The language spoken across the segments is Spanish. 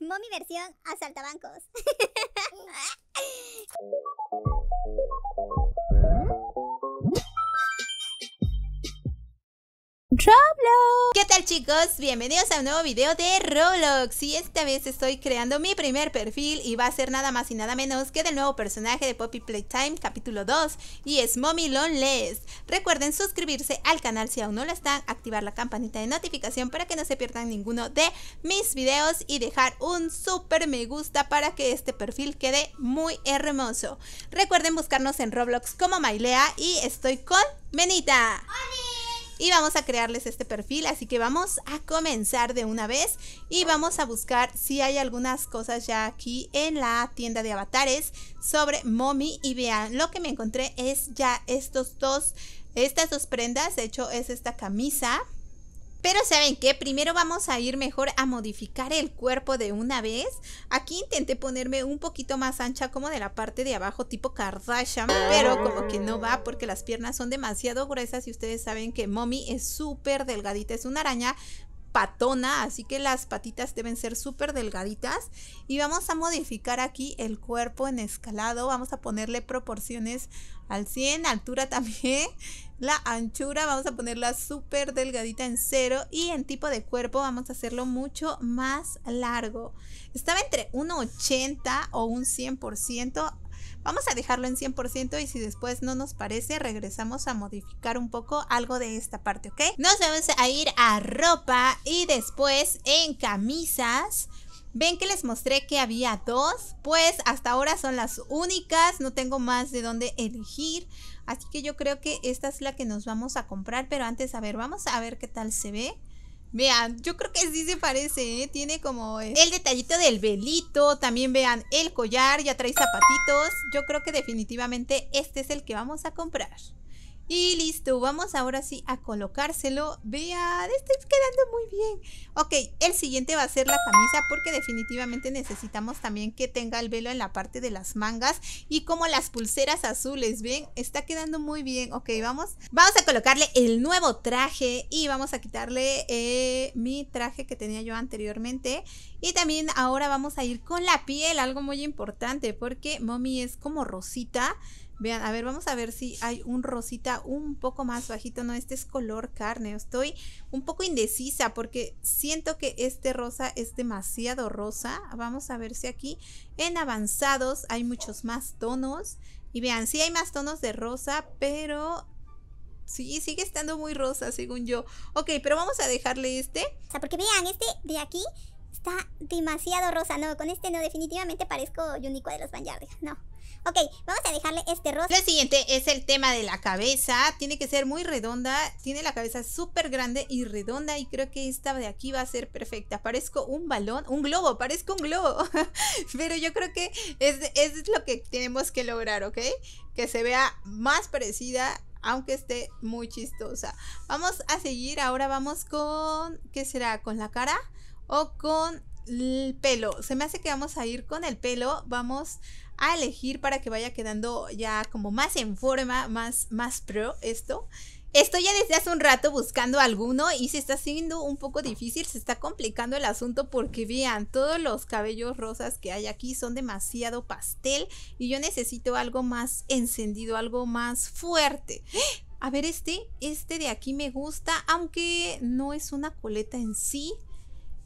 Mommy versión asaltabancos. Roblox. ¿Qué tal chicos? Bienvenidos a un nuevo video de Roblox y esta vez estoy creando mi primer perfil y va a ser nada más y nada menos que del nuevo personaje de Poppy Playtime capítulo 2 y es Mommy Loneless. Recuerden suscribirse al canal si aún no lo están, activar la campanita de notificación para que no se pierdan ninguno de mis videos y dejar un super me gusta para que este perfil quede muy hermoso. Recuerden buscarnos en Roblox como Mailea y estoy con Menita y vamos a crearles este perfil. Así que vamos a comenzar de una vez y vamos a buscar si hay algunas cosas ya aquí en la tienda de avatares sobre Mommy. Y vean, lo que me encontré es ya estos dos, estas dos prendas. De hecho, es esta camisa pero ¿saben qué? Primero vamos a ir mejor a modificar el cuerpo de una vez. Aquí intenté ponerme un poquito más ancha como de la parte de abajo tipo Kardashian, pero como que no va porque las piernas son demasiado gruesas y ustedes saben que Mommy es súper delgadita, es una araña patona, así que las patitas deben ser súper delgaditas. Y vamos a modificar aquí el cuerpo en escalado, vamos a ponerle proporciones al 100, altura también. La anchura vamos a ponerla súper delgadita en cero y en tipo de cuerpo vamos a hacerlo mucho más largo. Estaba entre un 80 o un 100%, Vamos a dejarlo en 100% y si después no nos parece, regresamos a modificar un poco algo de esta parte, ¿ok? Nos vamos a ir a ropa y después en camisas. Ven que les mostré que había dos, pues hasta ahora son las únicas, no tengo más de dónde elegir. Así que yo creo que esta es la que nos vamos a comprar, pero antes, a ver, vamos a ver qué tal se ve. Vean, yo creo que sí se parece, ¿eh? Tiene como eh, el detallito del velito, también vean el collar, ya trae zapatitos. Yo creo que definitivamente este es el que vamos a comprar. Y listo, vamos ahora sí a colocárselo. Vean, está quedando muy bien. Ok, el siguiente va a ser la camisa porque definitivamente necesitamos también que tenga el velo en la parte de las mangas y como las pulseras azules, ¿bien? Está quedando muy bien. Ok, vamos. Vamos a colocarle el nuevo traje y vamos a quitarle eh, mi traje que tenía yo anteriormente. Y también ahora vamos a ir con la piel, algo muy importante porque mommy es como rosita. Vean, a ver, vamos a ver si hay un rosita un poco más bajito. No, este es color carne. Estoy un poco indecisa porque siento que este rosa es demasiado rosa. Vamos a ver si aquí en avanzados hay muchos más tonos. Y vean, sí hay más tonos de rosa, pero Sí, sigue estando muy rosa, según yo. Ok, pero vamos a dejarle este. O sea, porque vean, este de aquí Está demasiado rosa. No, con este no, definitivamente parezco Yunico de los Vanyardes. No. Ok, vamos a dejarle este rosa. Lo siguiente es el tema de la cabeza. Tiene que ser muy redonda. Tiene la cabeza súper grande y redonda. Y creo que esta de aquí va a ser perfecta. Parezco un balón, un globo, parezco un globo. Pero yo creo que es, es lo que tenemos que lograr, ¿ok? Que se vea más parecida aunque esté muy chistosa. Vamos a seguir, ahora vamos con, ¿qué será? ¿Con la cara? o con el pelo. Se me hace que vamos a ir con el pelo. Vamos a elegir para que vaya quedando ya como más en forma, más, más pro esto. Estoy ya desde hace un rato buscando alguno y se está haciendo un poco difícil, se está complicando el asunto porque vean, todos los cabellos rosas que hay aquí son demasiado pastel y yo necesito algo más encendido, algo más fuerte. ¡Ah! A ver este, este de aquí me gusta, aunque no es una coleta en sí,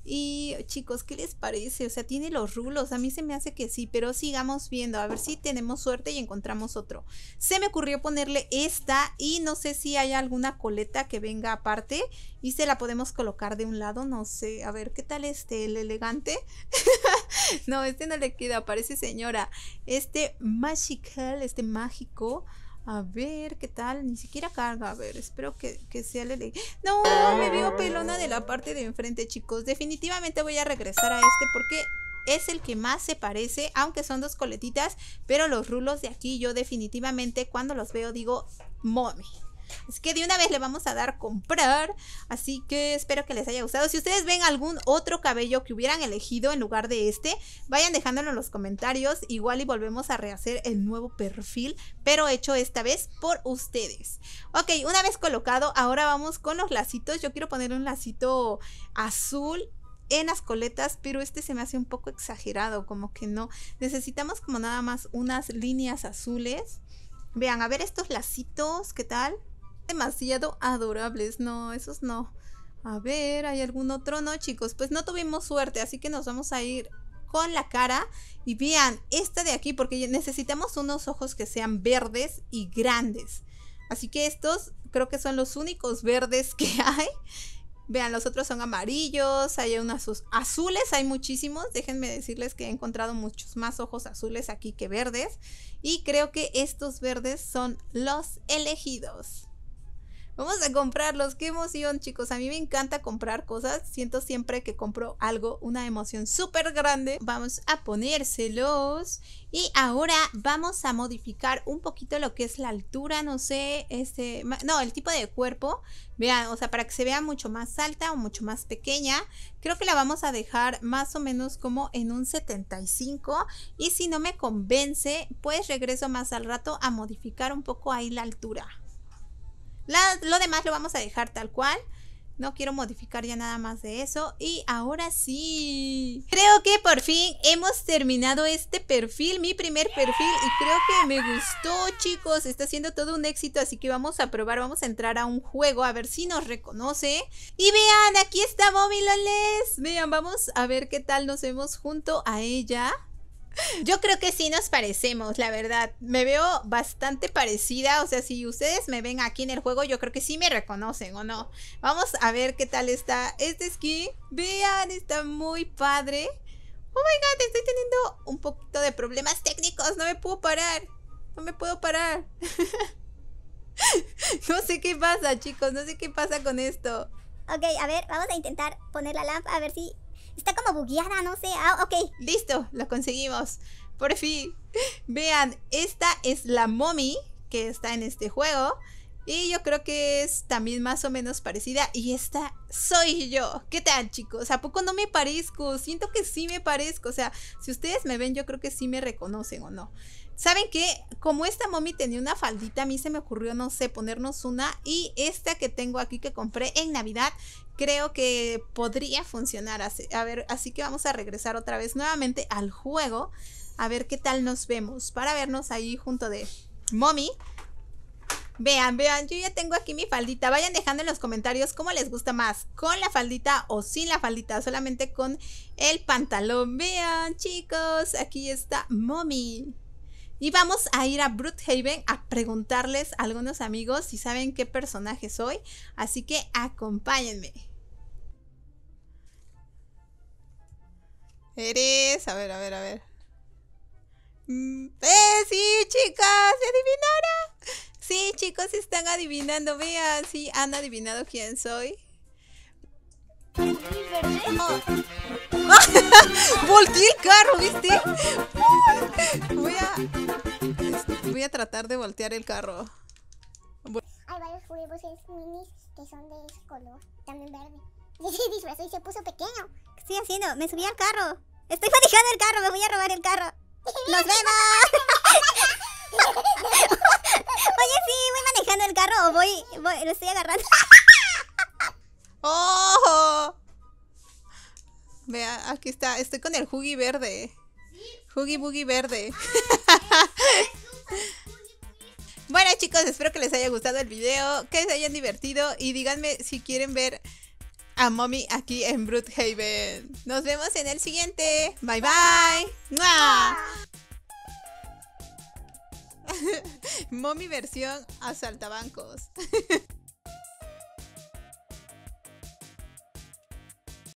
y chicos, ¿qué les parece? O sea, tiene los rulos. A mí se me hace que sí, pero sigamos viendo. A ver si tenemos suerte y encontramos otro. Se me ocurrió ponerle esta y no sé si hay alguna coleta que venga aparte y se la podemos colocar de un lado. No sé. A ver, ¿qué tal este? El elegante. no, este no le queda. Parece señora. Este magical, este mágico. A ver, ¿qué tal? Ni siquiera carga. A ver, espero que, sea el... ¡No! Me veo pelona de la parte de enfrente, chicos. Definitivamente voy a regresar a este porque es el que más se parece, aunque son dos coletitas, pero los rulos de aquí yo definitivamente cuando los veo digo, mami. Es que de una vez le vamos a dar comprar. Así que espero que les haya gustado. Si ustedes ven algún otro cabello que hubieran elegido en lugar de este, vayan dejándolo en los comentarios. Igual y volvemos a rehacer el nuevo perfil, pero hecho esta vez por ustedes. Ok, una vez colocado, ahora vamos con los lacitos. Yo quiero poner un lacito azul en las coletas, pero este se me hace un poco exagerado, como que no. Necesitamos como nada más unas líneas azules. Vean, a ver estos lacitos, ¿qué tal? demasiado adorables. No, esos no. A ver, ¿hay algún otro? No, chicos, pues no tuvimos suerte, así que nos vamos a ir con la cara y vean esta de aquí porque necesitamos unos ojos que sean verdes y grandes. Así que estos creo que son los únicos verdes que hay. Vean, los otros son amarillos, hay unos azules, hay muchísimos. Déjenme decirles que he encontrado muchos más ojos azules aquí que verdes. Y creo que estos verdes son los elegidos. Vamos a comprarlos. Qué emoción, chicos. A mí me encanta comprar cosas. Siento siempre que compro algo, una emoción súper grande. Vamos a ponérselos. Y ahora vamos a modificar un poquito lo que es la altura, no sé, este, no, el tipo de cuerpo. Vean, o sea, para que se vea mucho más alta o mucho más pequeña. Creo que la vamos a dejar más o menos como en un 75. Y si no me convence, pues regreso más al rato a modificar un poco ahí la altura lo demás lo vamos a dejar tal cual. No quiero modificar ya nada más de eso. Y ahora sí. Creo que por fin hemos terminado este perfil, mi primer perfil. Y creo que me gustó, chicos. Está siendo todo un éxito. Así que vamos a probar. Vamos a entrar a un juego a ver si nos reconoce. Y vean, aquí está Loles. Vean, vamos a ver qué tal nos vemos junto a ella. Yo creo que sí nos parecemos, la verdad. Me veo bastante parecida. O sea, si ustedes me ven aquí en el juego, yo creo que sí me reconocen o no. Vamos a ver qué tal está este skin. Vean, está muy padre. Oh my god, estoy teniendo un poquito de problemas técnicos. No me puedo parar. No me puedo parar. no sé qué pasa, chicos. No sé qué pasa con esto. Ok, a ver, vamos a intentar poner la lámpara a ver si Está como bugueada, no sé. Ah, ok. Listo, lo conseguimos. Por fin. Vean, esta es la mommy que está en este juego. Y yo creo que es también más o menos parecida. Y esta soy yo. ¿Qué tal, chicos? ¿A poco no me parezco? Siento que sí me parezco. O sea, si ustedes me ven, yo creo que sí me reconocen o no. ¿Saben qué? Como esta mommy tenía una faldita, a mí se me ocurrió, no sé, ponernos una. Y esta que tengo aquí que compré en Navidad, creo que podría funcionar. a ver, así que vamos a regresar otra vez nuevamente al juego. A ver qué tal nos vemos. Para vernos ahí junto de mommy. Vean, vean, yo ya tengo aquí mi faldita. Vayan dejando en los comentarios cómo les gusta más, con la faldita o sin la faldita, solamente con el pantalón. Vean, chicos, aquí está Mommy. Y vamos a ir a Brookhaven a preguntarles a algunos amigos si saben qué personaje soy. Así que acompáñenme. Eres, a ver, a ver, a ver. Mm, ¡Eh, sí, chicos! chicos, están adivinando. Vean, si han adivinado quién soy. Oh. Volteé el carro, ¿viste? Voy a, voy a tratar de voltear el carro. Hay varios huevos minis que son de ese color, también verde. Y se puso pequeño. ¿Qué estoy haciendo? Me subí al carro. Estoy manejando el carro, me voy a robar el carro. ¡Nos vemos! manejando el carro o voy, voy lo estoy agarrando. ¡Oh! Vea, aquí está. Estoy con el Huggy verde. Huggy Boogie verde. bueno chicos, espero que les haya gustado el video, que se hayan divertido y díganme si quieren ver a Mommy aquí en Broodhaven. Nos vemos en el siguiente. Bye bye. bye. Mommy versión asaltabancos.